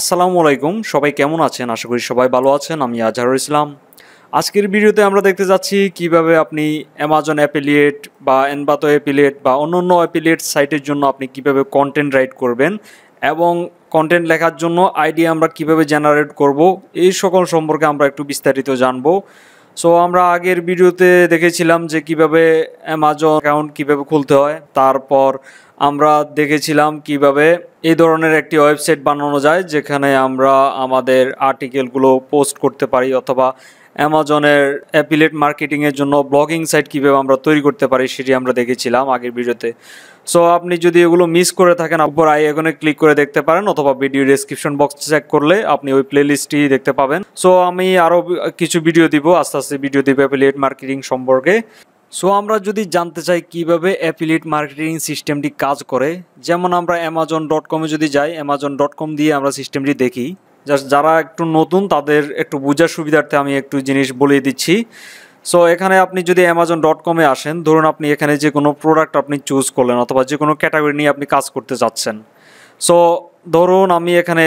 আসসালামু আলাইকুম সবাই কেমন আছেন আশা করি সবাই ভালো আছেন আমি আজহারুল ইসলাম আজকের ভিডিওতে আমরা দেখতে যাচ্ছি কিভাবে আপনি অ্যামাজন অ্যাপিলিয়েট বা এনবাতো অ্যাপিলিয়েট বা অন্য অন্য অ্যাপিলিয়েট সাইটের জন্য আপনি কিভাবে কন্টেন্ট রাইট করবেন এবং কন্টেন্ট লেখার জন্য আইডিয়া আমরা কিভাবে জেনারেট করব এই সকল সম্পর্কে আমরা একটু বিস্তারিত জানবো সো আমরা আগের ভিডিওতে দেখেছিলাম যে কিভাবে অ্যামাজন অ্যাকাউন্ট কিভাবে খুলতে হয় তারপর আমরা দেখেছিলাম কিভাবে এই ধরনের একটি ওয়েবসাইট বানানো যায় যেখানে আমরা আমাদের আর্টিকেলগুলো পোস্ট করতে পারি অথবা অ্যামাজনের অ্যাপিলেট মার্কেটিংয়ের জন্য ব্লগিং সাইট কীভাবে আমরা তৈরি করতে পারি সেটি আমরা দেখেছিলাম আগের ভিডিওতে সো আপনি যদি এগুলো মিস করে থাকেন উপর আই এখানে ক্লিক করে দেখতে পারেন অথবা ভিডিও ডিসক্রিপশন বক্স চেক করলে আপনি ওই প্লেলিস্টটি দেখতে পাবেন সো আমি আরও কিছু ভিডিও দিব আস্তে আস্তে ভিডিও দিব অ্যাপিলেট মার্কেটিং সম্পর্কে সো আমরা যদি জানতে চাই কিভাবে অ্যাপিলিয়েট মার্কেটিং সিস্টেমটি কাজ করে যেমন আমরা অ্যামাজন ডট কমে যদি যাই অ্যামাজন ডট কম দিয়ে আমরা সিস্টেমটি দেখি জাস্ট যারা একটু নতুন তাদের একটু বোঝার সুবিধার্থে আমি একটু জিনিস বলে দিচ্ছি সো এখানে আপনি যদি অ্যামাজন ডট কমে আসেন ধরুন আপনি এখানে যে কোনো প্রোডাক্ট আপনি চুজ করলেন অথবা যে কোনো ক্যাটাগরি নিয়ে আপনি কাজ করতে চাচ্ছেন সো ধরুন আমি এখানে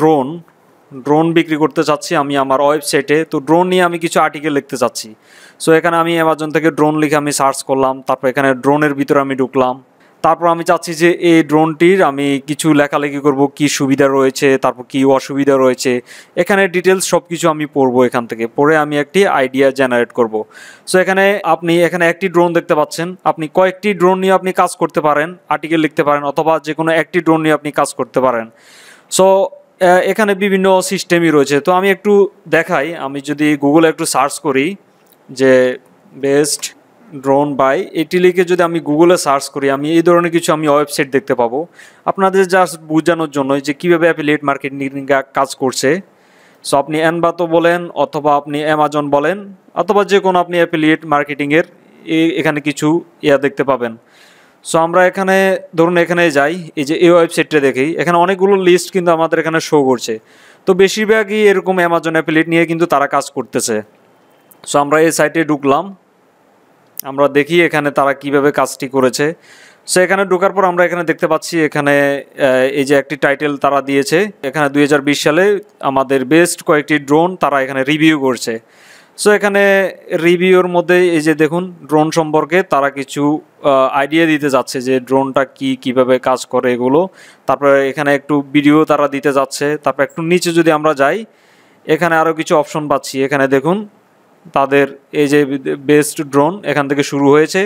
ড্রোন ড্রোন বিক্রি করতে চাচ্ছি আমি আমার ওয়েবসাইটে তো ড্রোন নিয়ে আমি কিছু আর্টিকেল লিখতে চাচ্ছি সো এখানে আমি অ্যামাজন থেকে ড্রোন লিখে আমি সার্চ করলাম তারপর এখানে ড্রোনের ভিতরে আমি ঢুকলাম তারপর আমি চাচ্ছি যে এই ড্রোনটির আমি কিছু লেখালেখি করব কি সুবিধা রয়েছে তারপর কি অসুবিধা রয়েছে এখানে ডিটেলস সব কিছু আমি পড়বো এখান থেকে পড়ে আমি একটি আইডিয়া জেনারেট করব সো এখানে আপনি এখানে একটি ড্রোন দেখতে পাচ্ছেন আপনি কয়েকটি ড্রোন নিয়ে আপনি কাজ করতে পারেন আর্টিকেল লিখতে পারেন অথবা যে কোনো একটি ড্রোন নিয়ে আপনি কাজ করতে পারেন সো এখানে বিভিন্ন সিস্টেমই রয়েছে তো আমি একটু দেখাই আমি যদি গুগলে একটু সার্চ করি যে বেস্ট ড্রোন বাই এটি লিখে যদি আমি গুগলে সার্চ করি আমি এই ধরনের কিছু আমি ওয়েবসাইট দেখতে পাবো আপনাদের জাস্ট বোঝানোর জন্য যে কীভাবে অ্যাফিলিয়েট মার্কেটিং কাজ করছে সো আপনি অ্যানবাতো বলেন অথবা আপনি অ্যামাজন বলেন অথবা যে কোনো আপনি অ্যাফিলিয়েট মার্কেটিংয়ের এখানে কিছু ইয়া দেখতে পাবেন সো আমরা এখানে ধরুন এখানে যাই এই যে এই ওয়েবসাইটটা দেখি এখানে অনেকগুলো লিস্ট কিন্তু আমাদের এখানে শো করছে তো বেশিরভাগই এরকম অ্যামাজন অ্যাফিলিয়েট নিয়ে কিন্তু তারা কাজ করতেছে সো আমরা এই সাইটে ঢুকলাম আমরা দেখি এখানে তারা কিভাবে কাজটি করেছে সো এখানে ঢোকার পর আমরা এখানে দেখতে পাচ্ছি এখানে এই যে একটি টাইটেল তারা দিয়েছে এখানে দুই সালে আমাদের বেস্ট কয়েকটি ড্রোন তারা এখানে রিভিউ করছে সো এখানে রিভিউর মধ্যে এই যে দেখুন ড্রোন সম্পর্কে তারা কিছু আইডিয়া দিতে যাচ্ছে যে ড্রোনটা কি কিভাবে কাজ করে এগুলো তারপরে এখানে একটু ভিডিও তারা দিতে যাচ্ছে তারপর একটু নিচে যদি আমরা যাই এখানে আরও কিছু অপশন পাচ্ছি এখানে দেখুন তাদের এই যে বেস্ট ড্রোন এখান থেকে শুরু হয়েছে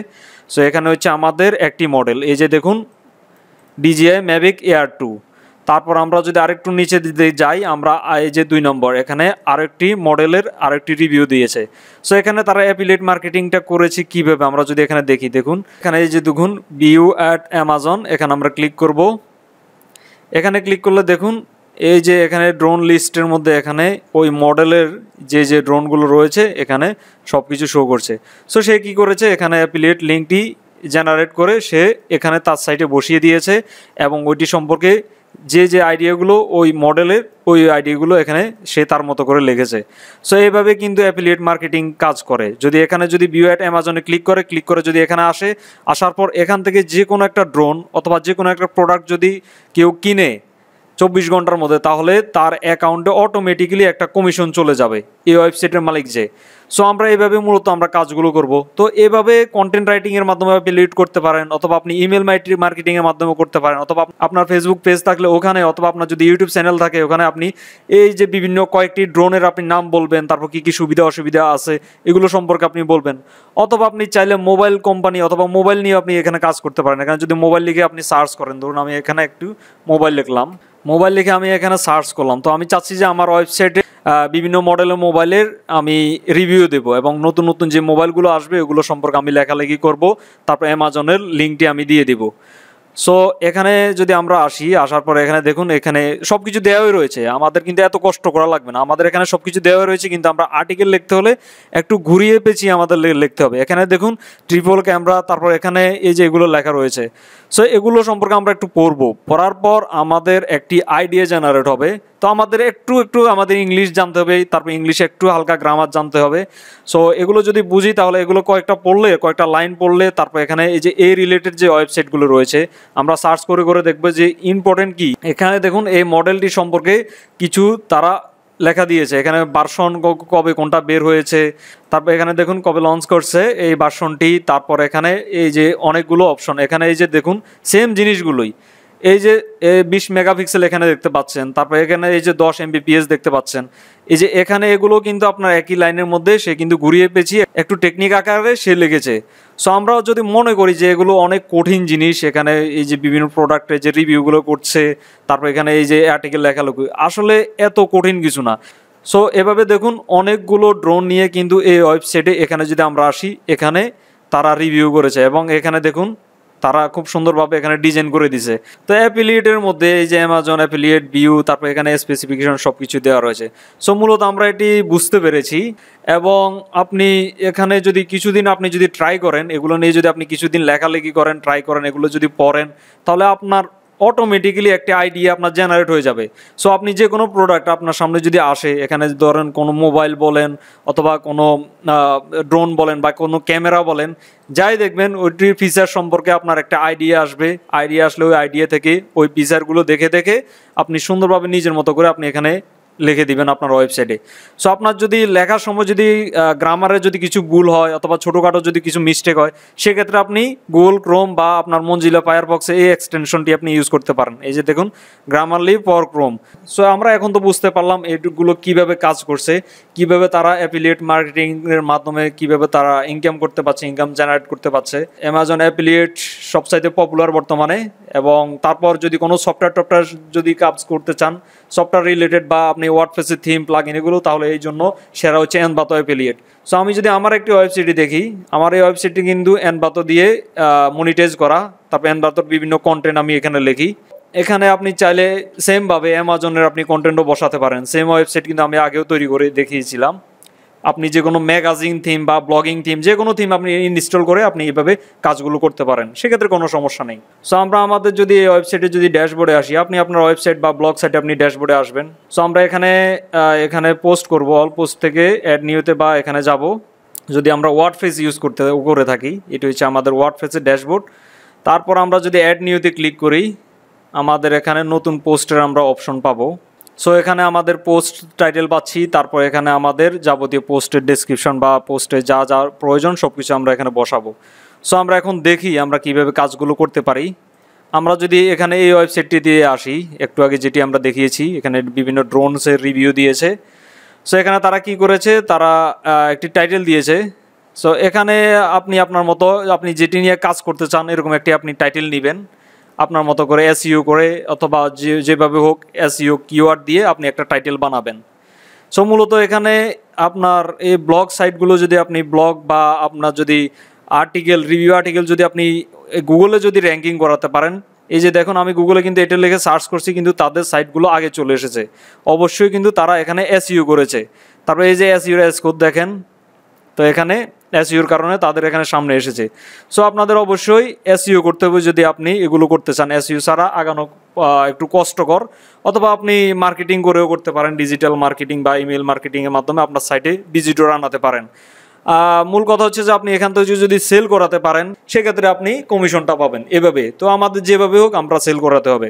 সো এখানে হচ্ছে আমাদের একটি মডেল এই যে দেখুন ডিজিআই ম্যাভিক এয়ার টু তারপর আমরা যদি আরেকটু নিচে দিতে যাই আমরা এই যে দুই নম্বর এখানে আরেকটি মডেলের আরেকটি রিভিউ দিয়েছে সো এখানে তারা অ্যাপিলেট মার্কেটিংটা করেছে কিভাবে আমরা যদি এখানে দেখি দেখুন এখানে এই যে দেখুন বিউ অ্যাট অ্যামাজন এখানে আমরা ক্লিক করব এখানে ক্লিক করলে দেখুন এই যে এখানে ড্রোন লিস্টের মধ্যে এখানে ওই মডেলের যে যে ড্রোনগুলো রয়েছে এখানে সব কিছু শো করছে সো সে কি করেছে এখানে অ্যাপিলিয়েট লিঙ্কটি জেনারেট করে সে এখানে তার সাইটে বসিয়ে দিয়েছে এবং ওইটি সম্পর্কে যে যে আইডিয়াগুলো ওই মডেলের ওই আইডিয়াগুলো এখানে সে তার মতো করে লেগেছে সো এইভাবে কিন্তু অ্যাপিলিয়েট মার্কেটিং কাজ করে যদি এখানে যদি ভিউ অ্যাট অ্যামাজনে ক্লিক করে ক্লিক করে যদি এখানে আসে আসার পর এখান থেকে যে কোনো একটা ড্রোন অথবা যে কোনো একটা প্রোডাক্ট যদি কেউ কিনে চব্বিশ ঘন্টার মধ্যে তাহলে তার অ্যাকাউন্টে অটোমেটিক্যালি একটা কমিশন চলে যাবে এই ওয়েবসাইটের মালিক যে সো আমরা এইভাবে মূলত আমরা কাজগুলো করব তো এভাবে কন্টেন্ট রাইটিংয়ের মাধ্যমে আপনি লিড করতে পারেন অথবা আপনি ইমেল মার্কেটিংয়ের মাধ্যমে করতে পারেন অথবা আপনার ফেসবুক পেজ থাকলে ওখানে অথবা আপনার যদি ইউটিউব চ্যানেল থাকে ওখানে আপনি এই যে বিভিন্ন কয়েকটি ড্রোনের আপনি নাম বলবেন তারপর কী কী সুবিধা অসুবিধা আছে এগুলো সম্পর্কে আপনি বলবেন অথবা আপনি চাইলে মোবাইল কোম্পানি অথবা মোবাইল নিয়ে আপনি এখানে কাজ করতে পারেন এখানে যদি মোবাইল লিখে আপনি সার্চ করেন ধরুন আমি এখানে একটু মোবাইল লিখলাম মোবাইল লিখে আমি এখানে সার্চ করলাম তো আমি চাচ্ছি যে আমার ওয়েবসাইটে বিভিন্ন মডেলের মোবাইলের আমি রিভিউ দেব এবং নতুন নতুন যে মোবাইলগুলো আসবে ওগুলো সম্পর্কে আমি লেখালেখি করব তারপর অ্যামাজনের লিঙ্কটি আমি দিয়ে দেব সো এখানে যদি আমরা আসি আসার পরে এখানে দেখুন এখানে সব কিছু দেওয়াই রয়েছে আমাদের কিন্তু এত কষ্ট করা লাগবে না আমাদের এখানে সব কিছু দেওয়া রয়েছে কিন্তু আমরা আর্টিকেল লিখতে হলে একটু ঘুরিয়ে পেছি আমাদের লিখতে হবে এখানে দেখুন ট্রিপল ক্যামেরা তারপর এখানে এই যে এগুলো লেখা রয়েছে সো এগুলো সম্পর্কে আমরা একটু পড়ব পড়ার পর আমাদের একটি আইডিয়া জেনারেট হবে তো আমাদের একটু একটু আমাদের ইংলিশ জানতে হবে তারপর ইংলিশে একটু হালকা গ্রামার জানতে হবে সো এগুলো যদি বুঝি তাহলে এগুলো কয়েকটা পড়লে কয়েকটা লাইন পড়লে তারপর এখানে এই যে এ রিলেটেড যে ওয়েবসাইটগুলো রয়েছে আমরা সার্চ করে করে দেখবো যে ইম্পর্টেন্ট কি এখানে দেখুন এই মডেলটি সম্পর্কে কিছু তারা লেখা দিয়েছে এখানে বার্সন কবে কোনটা বের হয়েছে তারপর এখানে দেখুন কবে লঞ্চ করছে এই বার্সনটি তারপর এখানে এই যে অনেকগুলো অপশন এখানে এই যে দেখুন সেম জিনিসগুলোই এই যে বিশ মেগাপিক্সেল এখানে দেখতে পাচ্ছেন তারপর এখানে এই যে দশ এমবিপিএস দেখতে পাচ্ছেন এই যে এখানে এগুলো কিন্তু আপনার একই লাইনের মধ্যে সে কিন্তু ঘুরিয়ে পেছি একটু টেকনিক আকারে সে লেগেছে সো আমরা যদি মনে করি যে এগুলো অনেক কঠিন জিনিস এখানে এই যে বিভিন্ন প্রোডাক্টের যে রিভিউগুলো করছে তারপর এখানে এই যে আর্টিকেল লেখালেখি আসলে এত কঠিন কিছু না সো এভাবে দেখুন অনেকগুলো ড্রোন নিয়ে কিন্তু এই ওয়েবসাইটে এখানে যদি আমরা আসি এখানে তারা রিভিউ করেছে এবং এখানে দেখুন তারা খুব সুন্দরভাবে এখানে ডিজাইন করে দিছে তো অ্যাপিলিয়েটের মধ্যে এই যে অ্যামাজন অ্যাপিলিয়েট ভিউ তারপর এখানে স্পেসিফিকেশন সব কিছু দেওয়া রয়েছে সো মূলত আমরা এটি বুঝতে পেরেছি এবং আপনি এখানে যদি কিছুদিন আপনি যদি ট্রাই করেন এগুলো নিয়ে যদি আপনি কিছুদিন লেখালেখি করেন ট্রাই করেন এগুলো যদি পড়েন তাহলে আপনার অটোমেটিক্যালি একটি আইডিয়া আপনার জেনারেট হয়ে যাবে সো আপনি যে কোনো প্রোডাক্ট আপনার সামনে যদি আসে এখানে ধরেন কোনো মোবাইল বলেন অথবা কোনো ড্রোন বলেন বা কোনো ক্যামেরা বলেন যাই দেখবেন ওইটির ফিচার সম্পর্কে আপনার একটা আইডিয়া আসবে আইডিয়া আসলে ওই আইডিয়া থেকে ওই ফিচারগুলো দেখে দেখে আপনি সুন্দরভাবে নিজের মতো করে আপনি এখানে লিখে দিবেন আপনার ওয়েবসাইটে সো আপনার যদি লেখার সময় যদি গ্রামারে যদি কিছু ভুল হয় অথবা ছোটোখাটো যদি কিছু মিস্টেক হয় সেক্ষেত্রে আপনি গুগল ক্রোম বা আপনার মঞ্জিলা ফায়ারবক্সে এই এক্সটেনশনটি আপনি ইউজ করতে পারেন এই যে দেখুন গ্রামারলি পর ক্রোম সো আমরা এখন তো বুঝতে পারলাম এইগুলো কিভাবে কাজ করছে কিভাবে তারা অ্যাপিলিয়েট মার্কেটিংয়ের মাধ্যমে কিভাবে তারা ইনকাম করতে পারছে ইনকাম জেনারেট করতে পারছে অ্যামাজন অ্যাফিলিয়েট সবচাইতে পপুলার বর্তমানে এবং তারপর যদি কোনো সফটওয়্যার টফটওয়্যার যদি কাজ করতে চান সফটওয়্যার রিলেটেড বা আপনি ওয়ার্ডপ্রেসের থিম প্লাগ এগুলো তাহলে এই জন্য সেরা হচ্ছে এনবাতো অ্যাফিলিয়েট সো আমি যদি আমার একটি ওয়েবসাইটে দেখি আমার এই ওয়েবসাইটটি কিন্তু এনবাতো দিয়ে মনিটাইজ করা তারপর এনবাতোর বিভিন্ন কন্টেন্ট আমি এখানে লিখি এখানে আপনি চাইলে সেমভাবে অ্যামাজনের আপনি কন্টেন্টও বসাতে পারেন সেম ওয়েবসাইট কিন্তু আমি আগেও তৈরি করে দেখিয়েছিলাম আপনি যে কোনো ম্যাগাজিন থিম বা ব্লগিং থিম যে কোনো থিম আপনি ইনস্টল করে আপনি এইভাবে কাজগুলো করতে পারেন সেক্ষেত্রে কোনো সমস্যা নেই সো আমরা আমাদের যদি এই ওয়েবসাইটে যদি ড্যাশবোর্ডে আসি আপনি আপনার ওয়েবসাইট বা ব্লগ সাইটে আপনি ড্যাশবোর্ডে আসবেন সো আমরা এখানে এখানে পোস্ট করব অল পোস্ট থেকে অ্যাড নিউতে বা এখানে যাব যদি আমরা ওয়ার্ড ফেস ইউজ করতে করে থাকি এটা হচ্ছে আমাদের ওয়ার্ড ফেসের ড্যাশবোর্ড তারপর আমরা যদি অ্যাড নিউতে ক্লিক করি আমাদের এখানে নতুন পোস্টের আমরা অপশন পাবো সো এখানে আমাদের পোস্ট টাইটেল পাচ্ছি তারপর এখানে আমাদের যাবতীয় পোস্টের ডিসক্রিপশন বা পোস্টে যা যা প্রয়োজন সব কিছু আমরা এখানে বসাবো সো আমরা এখন দেখি আমরা কিভাবে কাজগুলো করতে পারি আমরা যদি এখানে এই ওয়েবসাইটটি দিয়ে আসি একটু আগে যেটি আমরা দেখিয়েছি এখানে বিভিন্ন ড্রোনসের রিভিউ দিয়েছে সো এখানে তারা কি করেছে তারা একটি টাইটেল দিয়েছে সো এখানে আপনি আপনার মতো আপনি যেটি নিয়ে কাজ করতে চান এরকম একটি আপনি টাইটেল নেবেন আপনার মতো করে এসইউ e করে অথবা যে যেভাবে হোক এসইউ কিওয়ার্ড e দিয়ে আপনি একটা টাইটেল বানাবেন সো মূলত এখানে আপনার এই ব্লগ সাইটগুলো যদি আপনি ব্লগ বা আপনার যদি আর্টিকেল রিভিউ আর্টিকেল যদি আপনি গুগলে যদি র্যাঙ্কিং করাতে পারেন এই যে দেখুন আমি গুগলে কিন্তু এটা লিখে সার্চ করছি কিন্তু তাদের সাইটগুলো আগে চলে এসেছে অবশ্যই কিন্তু তারা এখানে এসইউ e করেছে তারপরে এই যে এসইউর এস কোড দেখেন তো এখানে এসইউর কারণে তাদের এখানে সামনে এসেছে সো আপনাদের অবশ্যই এসইউ করতে হবে যদি আপনি এগুলো করতে চান এসইউ ছাড়া আগানো একটু কষ্টকর অথবা আপনি মার্কেটিং করেও করতে পারেন ডিজিটাল মার্কেটিং বা ইমেল মার্কেটিংয়ের মাধ্যমে আপনার সাইটে ভিজিটর আনাতে পারেন মূল কথা হচ্ছে যে আপনি এখান থেকে যদি সেল করাতে পারেন সেক্ষেত্রে আপনি কমিশনটা পাবেন এভাবে তো আমাদের যেভাবে হোক আমরা সেল করাতে হবে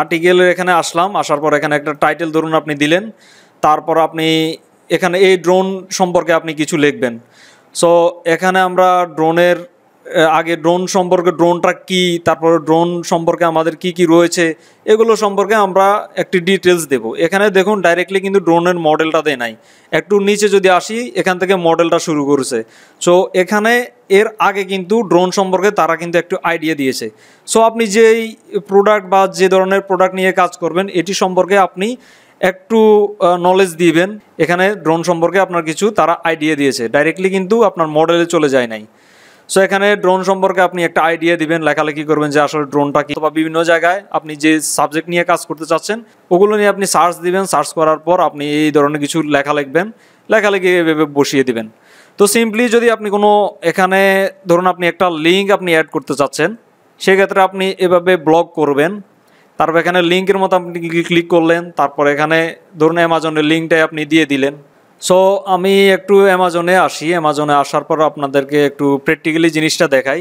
আর্টিকেলের এখানে আসলাম আসার পর এখানে একটা টাইটেল ধরুন আপনি দিলেন তারপর আপনি এখানে এই ড্রোন সম্পর্কে আপনি কিছু লিখবেন সো এখানে আমরা ড্রোনের আগে ড্রোন সম্পর্কে ড্রোনটা কি তারপরে ড্রোন সম্পর্কে আমাদের কি কি রয়েছে এগুলো সম্পর্কে আমরা একটি ডিটেলস দেব এখানে দেখুন ডাইরেক্টলি কিন্তু ড্রোনের মডেলটা দেয় নাই একটু নিচে যদি আসি এখান থেকে মডেলটা শুরু করেছে সো এখানে এর আগে কিন্তু ড্রোন সম্পর্কে তারা কিন্তু একটু আইডিয়া দিয়েছে সো আপনি যেই প্রোডাক্ট বা যে ধরনের প্রোডাক্ট নিয়ে কাজ করবেন এটি সম্পর্কে আপনি একটু নলেজ দিবেন এখানে ড্রোন সম্পর্কে আপনার কিছু তারা আইডিয়া দিয়েছে ডাইরেক্টলি কিন্তু আপনার মডেলে চলে যায় নাই সো এখানে ড্রোন সম্পর্কে আপনি একটা আইডিয়া দিবেন লেখালেখি করবেন যে আসলে ড্রোনটা কি বা বিভিন্ন জায়গায় আপনি যে সাবজেক্ট নিয়ে কাজ করতে চাচ্ছেন ওগুলো নিয়ে আপনি সার্চ দিবেন সার্চ করার পর আপনি এই ধরনের কিছু লেখা লিখবেন লেখালেখি এভাবে বসিয়ে দিবেন তো সিম্পলি যদি আপনি কোনো এখানে ধরুন আপনি একটা লিঙ্ক আপনি অ্যাড করতে চাচ্ছেন সেক্ষেত্রে আপনি এভাবে ব্লগ করবেন তারপর এখানে লিঙ্কের মতো আপনি ক্লিক করলেন তারপর এখানে ধরুন অ্যামাজনের লিঙ্কটাই আপনি দিয়ে দিলেন সো আমি একটু অ্যামাজনে আসি অ্যামাজনে আসার পর আপনাদেরকে একটু প্র্যাকটিক্যালি জিনিসটা দেখাই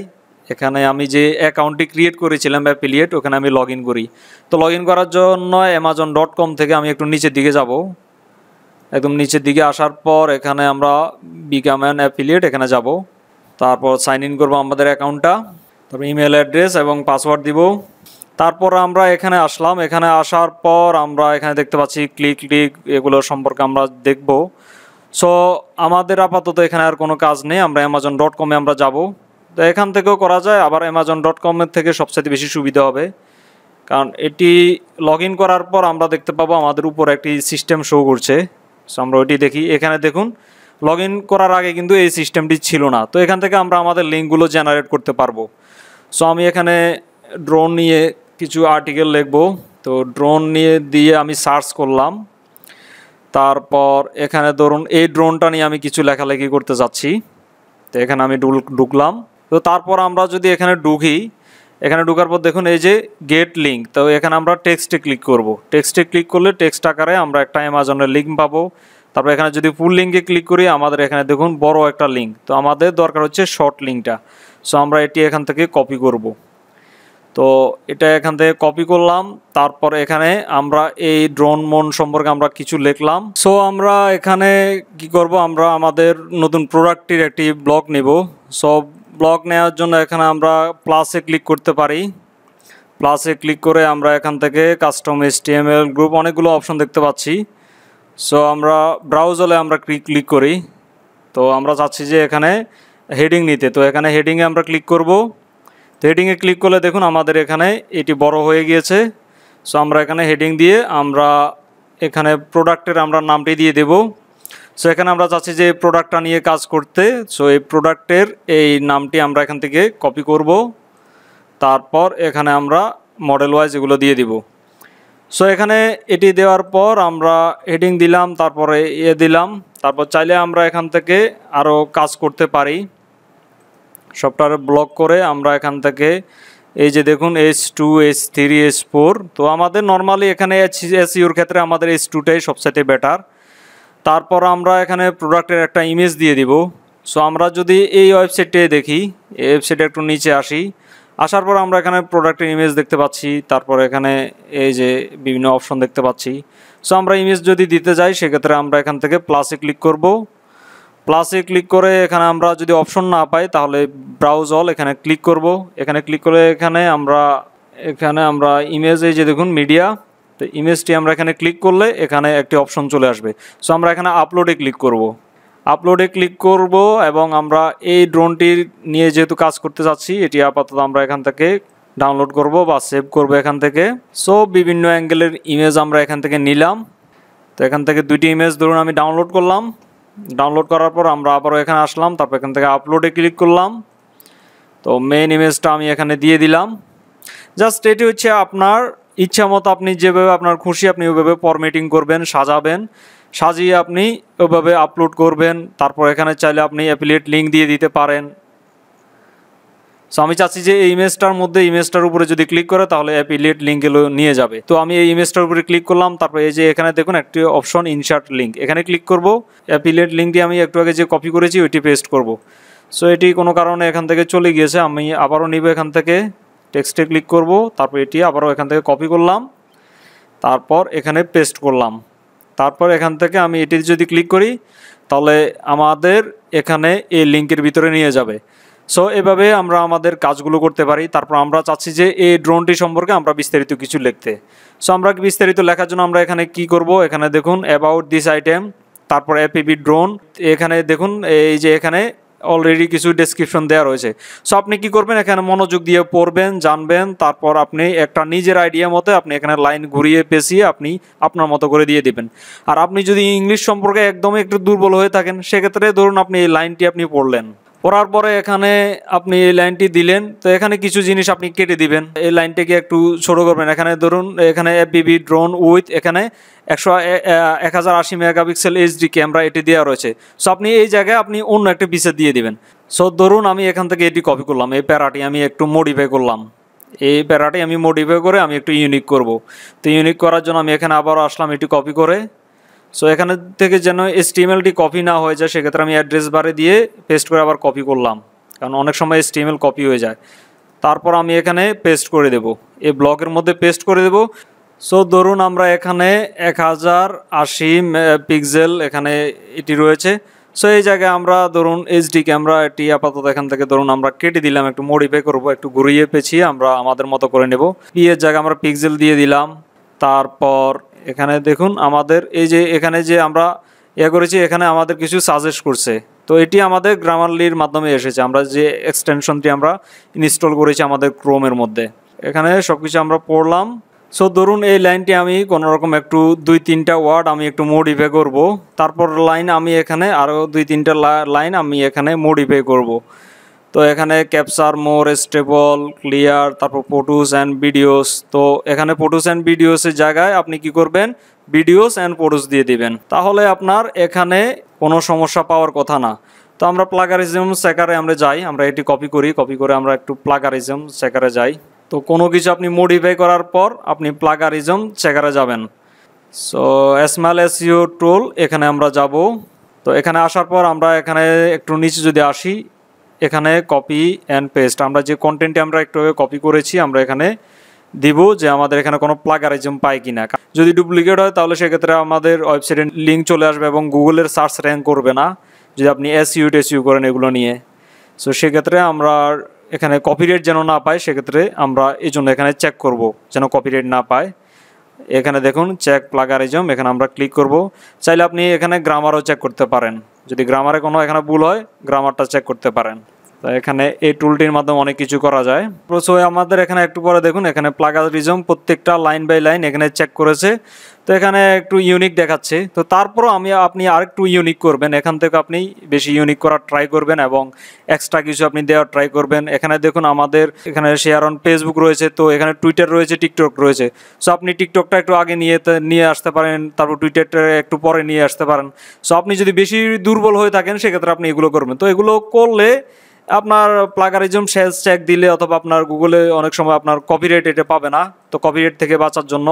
এখানে আমি যে অ্যাকাউন্টটি ক্রিয়েট করেছিলাম অ্যাপিলিয়েট ওখানে আমি লগ করি তো লগ করার জন্য অ্যামাজন ডট কম থেকে আমি একটু নিচের দিকে যাব একদম নিচের দিকে আসার পর এখানে আমরা বিকাম অ্যান অ্যাফিলিয়েট এখানে যাব তারপর সাইন ইন করবো আমাদের অ্যাকাউন্টটা তারপর ইমেল অ্যাড্রেস এবং পাসওয়ার্ড দিব তারপর আমরা এখানে আসলাম এখানে আসার পর আমরা এখানে দেখতে পাচ্ছি ক্লিক ক্লিক এগুলো সম্পর্কে আমরা দেখব সো আমাদের আপাতত এখানে আর কোনো কাজ নেই আমরা অ্যামাজন ডট কমে আমরা যাব তো এখান থেকেও করা যায় আবার অ্যামাজন ডট কমের থেকে সবচেয়ে বেশি সুবিধা হবে কারণ এটি লগ করার পর আমরা দেখতে পাবো আমাদের উপর একটি সিস্টেম শো করছে সো আমরা ওইটি দেখি এখানে দেখুন লগ করার আগে কিন্তু এই সিস্টেমটি ছিল না তো এখান থেকে আমরা আমাদের লিঙ্কগুলো জেনারেট করতে পারবো সো আমি এখানে ড্রোন নিয়ে কিছু আর্টিকেল লিখব তো ড্রোন নিয়ে দিয়ে আমি সার্চ করলাম তারপর এখানে ধরুন এই ড্রোনটা নিয়ে আমি কিছু লেখালেখি করতে যাচ্ছি তো এখানে আমি ঢুকলাম তো তারপর আমরা যদি এখানে ঢুকি এখানে ঢুকার পর দেখুন এই যে গেট লিঙ্ক তো এখানে আমরা টেক্সটে ক্লিক করব টেক্সটে ক্লিক করলে টেক্সট আকারে আমরা একটা অ্যামাজনের লিঙ্ক পাবো তারপর এখানে যদি ফুল লিঙ্কে ক্লিক করি আমাদের এখানে দেখুন বড় একটা লিঙ্ক তো আমাদের দরকার হচ্ছে শর্ট লিঙ্কটা সো আমরা এটি এখান থেকে কপি করবো তো এটা এখান থেকে কপি করলাম তারপর এখানে আমরা এই ড্রোন মন সম্পর্কে আমরা কিছু লিখলাম সো আমরা এখানে কি করব আমরা আমাদের নতুন প্রোডাক্টটির একটি ব্লক নেব সো ব্লক নেওয়ার জন্য এখানে আমরা প্লাসে ক্লিক করতে পারি প্লাসে ক্লিক করে আমরা এখান থেকে কাস্টম এসটিএমএল গ্রুপ অনেকগুলো অপশন দেখতে পাচ্ছি সো আমরা ব্রাউজলে আমরা ক্লিক ক্লিক করি তো আমরা চাচ্ছি যে এখানে হেডিং নিতে তো এখানে হেডিংয়ে আমরা ক্লিক করবো তো হেডিংয়ে ক্লিক করলে দেখুন আমাদের এখানে এটি বড় হয়ে গিয়েছে সো আমরা এখানে হেডিং দিয়ে আমরা এখানে প্রোডাক্টের আমরা নামটি দিয়ে দেব সো এখানে আমরা চাচ্ছি যে প্রোডাক্টটা নিয়ে কাজ করতে সো এই প্রোডাক্টের এই নামটি আমরা এখান থেকে কপি করব তারপর এখানে আমরা মডেল ওয়াইজ এগুলো দিয়ে দিব সো এখানে এটি দেওয়ার পর আমরা হেডিং দিলাম তারপরে ইয়ে দিলাম তারপর চাইলে আমরা এখান থেকে আরও কাজ করতে পারি সবটার ব্লক করে আমরা এখান থেকে এই যে দেখুন S two S three S four তো আমাদের নর্মালি এখানে এস ইউর ক্ষেত্রে আমাদের এস টুটাই সবসাইতে বেটার তারপর আমরা এখানে প্রোডাক্টের একটা ইমেজ দিয়ে দিব সো আমরা যদি এই ওয়েবসাইটে দেখি এই ওয়েবসাইটে একটু নিচে আসি আসার পর আমরা এখানে প্রোডাক্টের ইমেজ দেখতে পাচ্ছি তারপর এখানে এই যে বিভিন্ন অপশন দেখতে পাচ্ছি সো আমরা ইমেজ যদি দিতে যাই সেক্ষেত্রে আমরা এখান থেকে প্লাসে ক্লিক করব প্লাসে ক্লিক করে এখানে আমরা যদি অপশন না পাই তাহলে ব্রাউজ অল এখানে ক্লিক করব এখানে ক্লিক করে এখানে আমরা এখানে আমরা ইমেজে যে দেখুন মিডিয়া তো ইমেজটি আমরা এখানে ক্লিক করলে এখানে একটি অপশন চলে আসবে সো আমরা এখানে আপলোডে ক্লিক করব আপলোডে ক্লিক করব এবং আমরা এই ড্রোনটি নিয়ে যেহেতু কাজ করতে যাচ্ছি এটি আপাতত আমরা এখান থেকে ডাউনলোড করব বা সেভ করব এখান থেকে সো বিভিন্ন অ্যাঙ্গেলের ইমেজ আমরা এখান থেকে নিলাম তো এখান থেকে দুইটি ইমেজ ধরুন আমি ডাউনলোড করলাম ডাউনলোড করার পর আমরা আবারও এখানে আসলাম তারপর এখান থেকে আপলোডে ক্লিক করলাম তো মেন ইমেজটা আমি এখানে দিয়ে দিলাম জাস্ট এটি হচ্ছে আপনার ইচ্ছা মতো আপনি যেভাবে আপনার খুশি আপনি ওইভাবে ফরমেটিং করবেন সাজাবেন সাজিয়ে আপনি ওইভাবে আপলোড করবেন তারপর এখানে চাইলে আপনি অ্যাপিলেট লিঙ্ক দিয়ে দিতে পারেন সো আমি চাচ্ছি যে এই ইমেজটার মধ্যে ইমেজটার উপরে যদি ক্লিক করে তাহলে অ্যাপিলিয়েট লিঙ্কে নিয়ে যাবে তো আমি এই ইমেজটার উপরে ক্লিক করলাম তারপর এই যে এখানে দেখুন একটি অপশন ইনসার্ট লিঙ্ক এখানে ক্লিক করব অ্যাপিলিয়েট লিঙ্কটি আমি একটু আগে যে কপি করেছি ওইটি পেস্ট করব সো এটি কোনো কারণে এখান থেকে চলে গিয়েছে আমি আবারও নিব এখান থেকে টেক্সটে ক্লিক করব তারপর এটি আবারও এখান থেকে কপি করলাম তারপর এখানে পেস্ট করলাম তারপর এখান থেকে আমি এটি যদি ক্লিক করি তাহলে আমাদের এখানে এই লিঙ্কের ভিতরে নিয়ে যাবে সো এভাবে আমরা আমাদের কাজগুলো করতে পারি তারপর আমরা চাচ্ছি যে এই ড্রোনটি সম্পর্কে আমরা বিস্তারিত কিছু লিখতে সো আমরা বিস্তারিত লেখার জন্য আমরা এখানে কি করব এখানে দেখুন অ্যাবাউট দিস আইটেম তারপর এপিবি ড্রোন এখানে দেখুন এই যে এখানে অলরেডি কিছু ডেসক্রিপশন দেওয়া রয়েছে সো আপনি কি করবেন এখানে মনোযোগ দিয়ে পড়বেন জানবেন তারপর আপনি একটা নিজের আইডিয়া মতো আপনি এখানে লাইন ঘুরিয়ে পেশিয়ে আপনি আপনার মতো করে দিয়ে দিবেন আর আপনি যদি ইংলিশ সম্পর্কে একদমই একটু দুর্বল হয়ে থাকেন সেক্ষেত্রে ধরুন আপনি এই লাইনটি আপনি পড়লেন পড়ার পরে এখানে আপনি এই লাইনটি দিলেন তো এখানে কিছু জিনিস আপনি কেটে দিবেন এই লাইনটিকে একটু ছোটো করবেন এখানে ধরুন এখানে এপিবি ড্রোন উইথ এখানে একশো এক হাজার আশি মেগাপিক্সেল এইচডি ক্যামেরা এটি দেওয়া রয়েছে সো আপনি এই জায়গায় আপনি অন্য একটা পিসে দিয়ে দিবেন সো ধরুন আমি এখান থেকে এটি কপি করলাম এই প্যারাটি আমি একটু মডিফাই করলাম এই প্যারাটি আমি মডিফাই করে আমি একটু ইউনিক করব তো ইউনিক করার জন্য আমি এখানে আবারও আসলাম এটি কপি করে সো এখানে থেকে যেন এসটিএমএলটি কপি না হয়ে যায় সেক্ষেত্রে আমি অ্যাড্রেস বারে দিয়ে পেস্ট করে আবার কপি করলাম কারণ অনেক সময় এসটিএমএল কপি হয়ে যায় তারপর আমি এখানে পেস্ট করে দেব এই ব্লকের মধ্যে পেস্ট করে দেব সো ধরুন আমরা এখানে এক হাজার আশি পিকজেল এখানে এটি রয়েছে সো এই জায়গায় আমরা ধরুন এইচডি ক্যামেরা এটি আপাতত এখান থেকে ধরুন আমরা কেটে দিলাম একটু মডিফাই করবো একটু ঘুরিয়ে পেছিয়ে আমরা আমাদের মতো করে নেব পি এর জায়গায় আমরা পিকজেল দিয়ে দিলাম তারপর এখানে দেখুন আমাদের এই যে এখানে যে আমরা ইয়ে করেছি এখানে আমাদের কিছু সাজেস্ট করছে তো এটি আমাদের গ্রামারলির মাধ্যমে এসেছে আমরা যে এক্সটেনশনটি আমরা ইনস্টল করেছি আমাদের ক্রোমের মধ্যে এখানে সব কিছু আমরা পড়লাম সো ধরুন এই লাইনটি আমি কোনোরকম একটু দুই তিনটা ওয়ার্ড আমি একটু মোডিফাই করব তারপর লাইন আমি এখানে আরও দুই তিনটা লাইন আমি এখানে মোডিফাই করব তো এখানে ক্যাপচার মোর স্টেবল ক্লিয়ার তারপর ফটোস অ্যান্ড ভিডিওস তো এখানে ফটোস অ্যান্ড ভিডিওসের জায়গায় আপনি কি করবেন ভিডিওস অ্যান্ড ফটোস দিয়ে দিবেন তাহলে আপনার এখানে কোনো সমস্যা পাওয়ার কথা না তো আমরা প্লাগারিজম সেকারে আমরা যাই আমরা এটি কপি করি কপি করে আমরা একটু প্লাগারিজম সেকারে যাই তো কোনো কিছু আপনি মডিফাই করার পর আপনি প্লাগারিজম সেকারে যাবেন সো এসমাল এসিও টুল এখানে আমরা যাব তো এখানে আসার পর আমরা এখানে একটু নিচে যদি আসি এখানে কপি অ্যান্ড পেস্ট আমরা যে কন্টেন্টটি আমরা একটু কপি করেছি আমরা এখানে দিব যে আমাদের এখানে কোনো প্লাগারিজম পাই কিনা যদি ডুপ্লিকেট হয় তাহলে সেক্ষেত্রে আমাদের ওয়েবসাইটের লিঙ্ক চলে আসবে এবং গুগলের সার্চ র্যাঙ্ক করবে না যদি আপনি এসইউ টেসিউ করেন এগুলো নিয়ে সো সেক্ষেত্রে আমরা এখানে কপিরেট যেন না পাই সেক্ষেত্রে আমরা এই জন্য এখানে চেক করব যেন কপিরেট না পায় এখানে দেখুন চেক প্লাগারিজম এখানে আমরা ক্লিক করব চাইলে আপনি এখানে গ্রামারও চেক করতে পারেন যদি গ্রামারে কোনো এখানে ভুল হয় গ্রামারটা চেক করতে পারেন তো এখানে এই টুলটির মাধ্যমে অনেক কিছু করা যায় সো আমাদের এখানে একটু পরে দেখুন এখানে প্লাগারিজম প্রত্যেকটা লাইন বাই লাইন এখানে চেক করেছে তো এখানে একটু ইউনিক দেখাচ্ছে তো তারপরও আমি আপনি আরেকটু ইউনিক করবেন এখান থেকে আপনি বেশি ইউনিক করার ট্রাই করবেন এবং এক্সট্রা কিছু আপনি দেওয়ার ট্রাই করবেন এখানে দেখুন আমাদের এখানে শেয়ার অন ফেসবুক রয়েছে তো এখানে টুইটার রয়েছে টিকটক রয়েছে সো আপনি টিকটকটা একটু আগে নিয়ে নিয়ে আসতে পারেন তারপর টুইটারটা একটু পরে নিয়ে আসতে পারেন সো আপনি যদি বেশি দুর্বল হয়ে থাকেন সেক্ষেত্রে আপনি এগুলো করবেন তো এগুলো করলে আপনার প্লাগারিজম সেলস চেক দিলে অথবা আপনার গুগলে অনেক সময় আপনার কপিরাইট এটা পাবে না তো কপিরাইট থেকে বাঁচার জন্য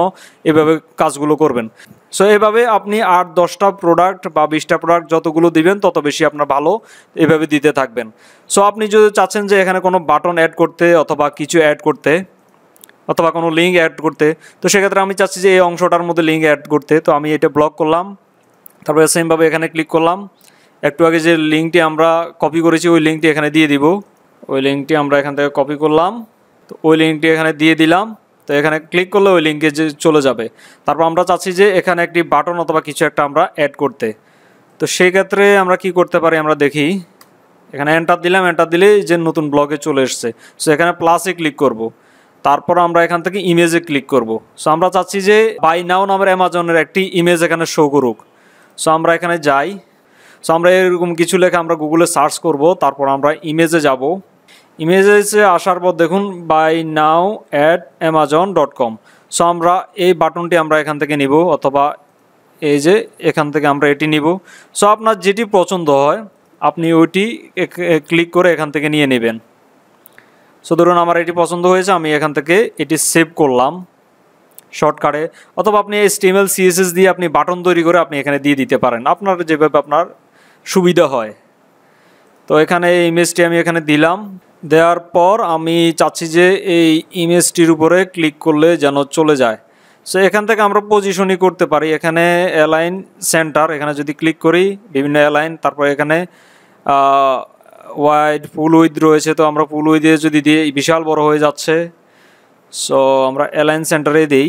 এভাবে কাজগুলো করবেন সো এভাবে আপনি আট দশটা প্রোডাক্ট বা বিশটা প্রোডাক্ট যতগুলো দিবেন তত বেশি আপনার ভালো এভাবে দিতে থাকবেন সো আপনি যদি চাচ্ছেন যে এখানে কোনো বাটন অ্যাড করতে অথবা কিছু অ্যাড করতে অথবা কোনো লিঙ্ক অ্যাড করতে তো সেক্ষেত্রে আমি চাচ্ছি যে এই অংশটার মধ্যে লিঙ্ক অ্যাড করতে তো আমি এটা ব্লক করলাম তারপরে সেমভাবে এখানে ক্লিক করলাম একটু আগে যে লিঙ্কটি আমরা কপি করেছি ওই লিঙ্কটি এখানে দিয়ে দিব ওই লিঙ্কটি আমরা এখান থেকে কপি করলাম তো ওই লিঙ্কটি এখানে দিয়ে দিলাম তো এখানে ক্লিক করলে ওই লিঙ্কে যে চলে যাবে তারপর আমরা চাচ্ছি যে এখানে একটি বাটন অথবা কিছু একটা আমরা অ্যাড করতে তো সেক্ষেত্রে আমরা কি করতে পারি আমরা দেখি এখানে এন্টার দিলাম এন্টার দিলে যে নতুন ব্লগে চলে এসছে সো এখানে প্লাসে ক্লিক করব। তারপর আমরা এখান থেকে ইমেজে ক্লিক করব। সো আমরা চাচ্ছি যে বাই নাও নামের অ্যামাজনের একটি ইমেজ এখানে শো করুক সো আমরা এখানে যাই সো আমরা এরকম কিছু লেখা আমরা গুগলে সার্চ করব তারপর আমরা ইমেজে যাব ইমেজে আসার পর দেখুন buy now at amazon dot com so আমরা এই বাটনটি আমরা এখান থেকে নিব অথবা এই যে এখান থেকে আমরা এটি নিব সো আপনার যেটি পছন্দ হয় আপনি ওইটি ক্লিক করে এখান থেকে নিয়ে নেবেন সো ধরুন আমার এটি পছন্দ হয়েছে আমি এখান থেকে এটি সেভ করলাম শর্টকাটে অথবা আপনি এস স্টিমেল সিএসএস দিয়ে আপনি বাটন তৈরি করে আপনি এখানে দিয়ে দিতে পারেন আপনার যেভাবে আপনার সুবিধা হয় তো এখানে এই ইমেজটি আমি এখানে দিলাম দেওয়ার পর আমি চাচ্ছি যে এই ইমেজটির উপরে ক্লিক করলে যেন চলে যায় সো এখান থেকে আমরা পজিশনই করতে পারি এখানে অ্যালাইন সেন্টার এখানে যদি ক্লিক করি বিভিন্ন অ্যালাইন তারপর এখানে ওয়াইড ফুল উইথ রয়েছে তো আমরা ফুল উইথে যদি দিয়ে বিশাল বড় হয়ে যাচ্ছে সো আমরা অ্যালাইন সেন্টারে দিই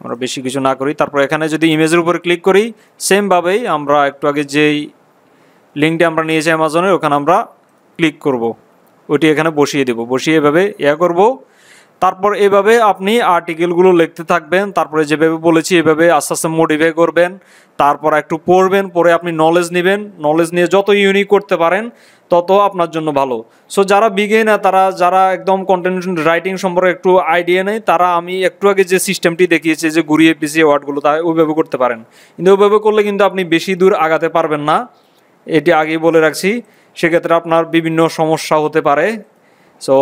আমরা বেশি কিছু না করি তারপর এখানে যদি ইমেজের উপরে ক্লিক করি সেমভাবেই আমরা একটু আগে যেই লিঙ্কটি আমরা নিয়েছি অ্যামাজনের ওখানে আমরা ক্লিক করব। ওটি এখানে বসিয়ে দেব বসিয়ে এভাবে ইয়া করব। তারপর এভাবে আপনি আর্টিকেলগুলো লিখতে থাকবেন তারপরে যেভাবে বলেছি এভাবে আস্তে আস্তে মোটিফাই করবেন তারপর একটু পড়বেন পরে আপনি নলেজ নেবেন নলেজ নিয়ে যত ইউনিক করতে পারেন তত আপনার জন্য ভালো সো যারা না তারা যারা একদম কন্টেন্ট রাইটিং সম্পর্কে একটু আইডিয়া নেই তারা আমি একটু আগে যে সিস্টেমটি দেখিয়েছি যে ঘুরিয়ে পিছিয়ে ওয়ার্ডগুলো তা ওইভাবে করতে পারেন কিন্তু ওইভাবে করলে কিন্তু আপনি বেশি দূর আগাতে পারবেন না এটি আগেই বলে রাখছি সেক্ষেত্রে আপনার বিভিন্ন সমস্যা হতে পারে সো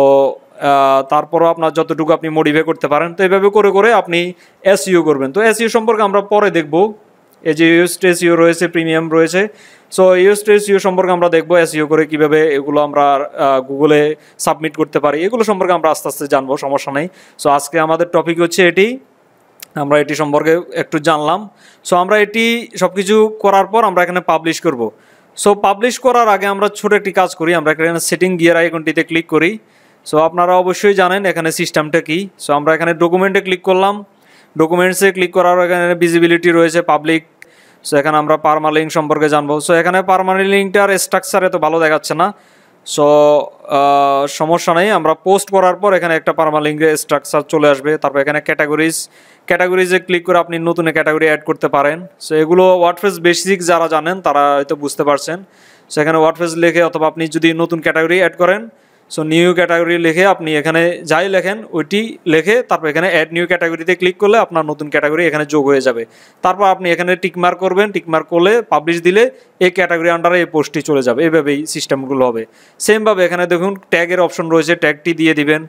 তারপরও আপনার যতটুকু আপনি মডিফাই করতে পারেন তো এভাবে করে করে আপনি এসইও e করবেন তো এসইও e সম্পর্কে আমরা পরে দেখব এই যে ইউএস এসইও e রয়েছে প্রিমিয়াম রয়েছে সো ইউএস এসইও সম্পর্কে আমরা দেখব এসইও করে কিভাবে এগুলো আমরা গুগলে সাবমিট করতে পারি এগুলো সম্পর্কে আমরা আস্তে আস্তে জানবো সমস্যা নেই সো আজকে আমাদের টপিক হচ্ছে এটি আমরা এটি সম্পর্কে একটু জানলাম সো আমরা এটি সব কিছু করার পর আমরা এখানে পাবলিশ করব সো পাবলিশ করার আগে আমরা ছোট একটি কাজ করি আমরা এখানে সেটিং গিয়ার আইকনটিতে ক্লিক করি সো আপনারা অবশ্যই জানেন এখানে সিস্টেমটা কি সো আমরা এখানে ডকুমেন্টে ক্লিক করলাম ডকুমেন্টসে ক্লিক করার এখানে ভিজিবিলিটি রয়েছে পাবলিক সো এখানে আমরা পারমালিঙ্ক সম্পর্কে জানবো সো এখানে লিঙ্কটার স্ট্রাকচার এত ভালো দেখাচ্ছে না সো সমস্যা নেই আমরা পোস্ট করার পর এখানে একটা পারমালিঙ্কে স্ট্রাকচার চলে আসবে তারপর এখানে ক্যাটাগরিজ ক্যাটাগরিজে ক্লিক করে আপনি নতুন ক্যাটাগরি অ্যাড করতে পারেন সো এগুলো ওয়ার্ডফেস বেসিক যারা জানেন তারা হয়তো বুঝতে পারছেন সেখানে ওয়ার্ডফেস লিখে অথবা আপনি যদি নতুন ক্যাটাগরি অ্যাড করেন সো নিউ ক্যাটাগরি লিখে আপনি এখানে যাই লেখেন ওইটি লেখে তারপর এখানে অ্যাড নিউ ক্যাটাগরিতে ক্লিক করলে আপনার নতুন ক্যাটাগরি এখানে যোগ হয়ে যাবে তারপর আপনি এখানে টিকমার্ক করবেন টিকমার্ক করলে পাবলিশ দিলে এই ক্যাটাগরি আন্ডারে এই পোস্টটি চলে যাবে এভাবেই সিস্টেমগুলো হবে সেমভাবে এখানে দেখুন ট্যাগের অপশন রয়েছে ট্যাগটি দিয়ে দিবেন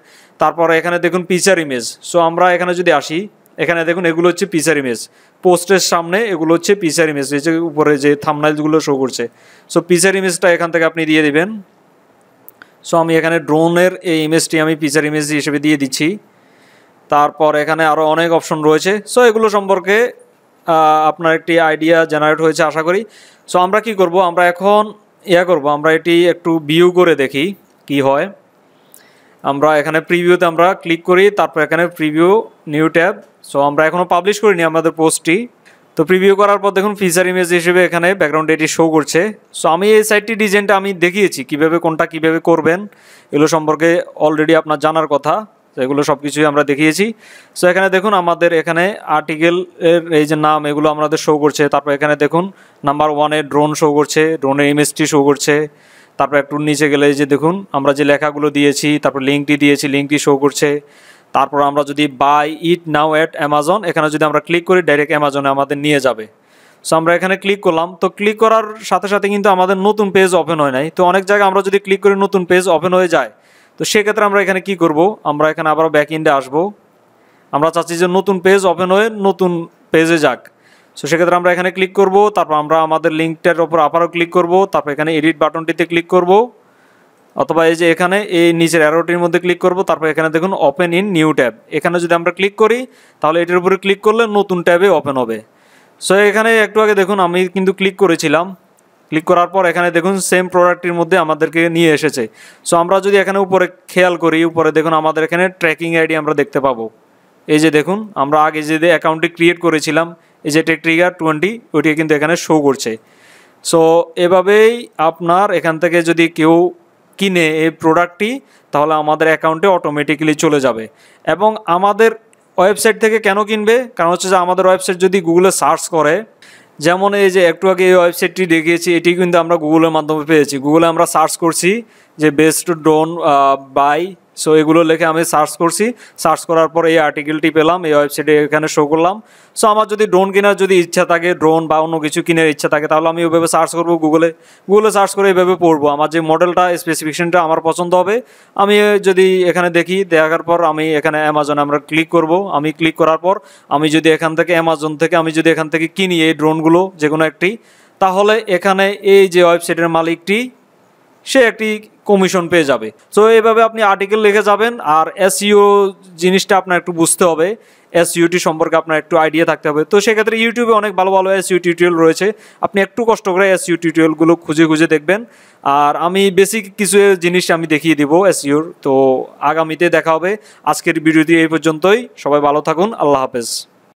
তারপর এখানে দেখুন পিচার ইমেজ সো আমরা এখানে যদি আসি এখানে দেখুন এগুলো হচ্ছে পিচার ইমেজ পোস্টের সামনে এগুলো হচ্ছে পিচার ইমেজ এই যে উপরে যে থামনাইলগুলো শো করছে সো পিচার ইমেজটা এখান থেকে আপনি দিয়ে দিবেন সো আমি এখানে ড্রোনের এই ইমেজটি আমি পিচার ইমেজ হিসেবে দিয়ে দিচ্ছি তারপর এখানে আরও অনেক অপশন রয়েছে সো এগুলো সম্পর্কে আপনার একটি আইডিয়া জেনারেট হয়েছে আশা করি সো আমরা কি করব আমরা এখন ইয়া করব আমরা এটি একটু ভিউ করে দেখি কি হয় আমরা এখানে প্রিভিউতে আমরা ক্লিক করি তারপর এখানে প্রিভিউ নিউ ট্যাব সো আমরা এখনও পাবলিশ করিনি আমাদের পোস্টটি তো প্রিভিউ করার পর দেখুন ফিচার ইমেজ হিসেবে এখানে ব্যাকগ্রাউন্ড এটি শো করছে সো আমি এই সাইটটি ডিজাইনটা আমি দেখিয়েছি কিভাবে কোনটা কিভাবে করবেন এগুলো সম্পর্কে অলরেডি আপনার জানার কথা তো এগুলো সব কিছুই আমরা দেখিয়েছি সো এখানে দেখুন আমাদের এখানে আর্টিকেলের এই যে নাম এগুলো আমাদের শো করছে তারপর এখানে দেখুন নাম্বার ওয়ানে ড্রোন শো করছে ড্রোনের ইমেজটি শো করছে তারপর একটু নিচে গেলে যে দেখুন আমরা যে লেখাগুলো দিয়েছি তারপর লিঙ্কটি দিয়েছি লিঙ্কটি শো করছে তারপর আমরা যদি buy it now at amazon এখানে যদি আমরা ক্লিক করি ডাইরেক্ট অ্যামাজনে আমাদের নিয়ে যাবে সো আমরা এখানে ক্লিক করলাম তো ক্লিক করার সাথে সাথে কিন্তু আমাদের নতুন পেজ ওপেন হয় নাই তো অনেক জায়গায় আমরা যদি ক্লিক করি নতুন পেজ ওপেন হয়ে যায় তো সেক্ষেত্রে আমরা এখানে কি করব আমরা এখানে আবার ব্যাক ইন্ডে আসবো আমরা চাচ্ছি যে নতুন পেজ ওপেন হয়ে নতুন পেজে যাক সো সেক্ষেত্রে আমরা এখানে ক্লিক করব তারপর আমরা আমাদের লিঙ্কটার ওপর আবারও ক্লিক করব তারপর এখানে এডিট বাটনটিতে ক্লিক করবো অথবা এই যে এখানে এই নিচের অ্যারোটির মধ্যে ক্লিক করব তারপর এখানে দেখুন ওপেন ইন নিউ ট্যাব এখানে যদি আমরা ক্লিক করি তাহলে এটির উপরে ক্লিক করলে নতুন ট্যাবে ওপেন হবে সো এখানে একটু আগে দেখুন আমি কিন্তু ক্লিক করেছিলাম ক্লিক করার পর এখানে দেখুন সেম প্রোডাক্টটির মধ্যে আমাদেরকে নিয়ে এসেছে সো আমরা যদি এখানে উপরে খেয়াল করি উপরে দেখুন আমাদের এখানে ট্র্যাকিং আইডি আমরা দেখতে পাবো এই যে দেখুন আমরা আগে যে অ্যাকাউন্টটি ক্রিয়েট করেছিলাম এই যে টেকট্রিগার টোয়েন্টি ওইটি কিন্তু এখানে শো করছে সো এভাবেই আপনার এখান থেকে যদি কেউ কিনে এই প্রোডাক্টটি তাহলে আমাদের অ্যাকাউন্টে অটোমেটিক্যালি চলে যাবে এবং আমাদের ওয়েবসাইট থেকে কেন কিনবে কারণ হচ্ছে যে আমাদের ওয়েবসাইট যদি গুগলে সার্চ করে যেমন এই যে একটু আগে এই ওয়েবসাইটটি দেখিয়েছি এটি কিন্তু আমরা গুগলের মাধ্যমে পেয়েছি গুগলে আমরা সার্চ করছি যে বেস্ট ডোন বাই সো এগুলো লেখে আমি সার্চ করছি সার্চ করার পর এই আর্টিকেলটি পেলাম এই ওয়েবসাইটে এখানে শো করলাম সো আমার যদি ড্রোন কেনার যদি ইচ্ছা থাকে ড্রোন বা অন্য কিছু কেনার ইচ্ছা থাকে তাহলে আমি ওইভাবে সার্চ করবো গুগলে গুগলে সার্চ করে এইভাবে পড়বো আমার যে মডেলটা স্পেসিফিকেশনটা আমার পছন্দ হবে আমি যদি এখানে দেখি দেখার পর আমি এখানে অ্যামাজন আমরা ক্লিক করব আমি ক্লিক করার পর আমি যদি এখান থেকে অ্যামাজন থেকে আমি যদি এখান থেকে কিনি এই ড্রোনগুলো যে কোনো একটি তাহলে এখানে এই যে ওয়েবসাইটের মালিকটি সে একটি কমিশন পেয়ে যাবে সো এইভাবে আপনি আর্টিকেল লিখে যাবেন আর এসইও e জিনিসটা আপনার একটু বুঝতে হবে এসইউটি e সম্পর্কে আপনার একটু আইডিয়া থাকতে হবে তো সেক্ষেত্রে ইউটিউবে অনেক ভালো ভালো এসইউ টিউটোরিয়াল e রয়েছে আপনি একটু কষ্ট করে এসইউ টিউটোরিয়ালগুলো খুঁজে খুঁজে দেখবেন আর আমি বেসিক কিছু জিনিস আমি দেখিয়ে দিব এসইউর তো আগামীতে দেখা হবে আজকের ভিডিওটি এই পর্যন্তই সবাই ভালো থাকুন আল্লাহ হাফেজ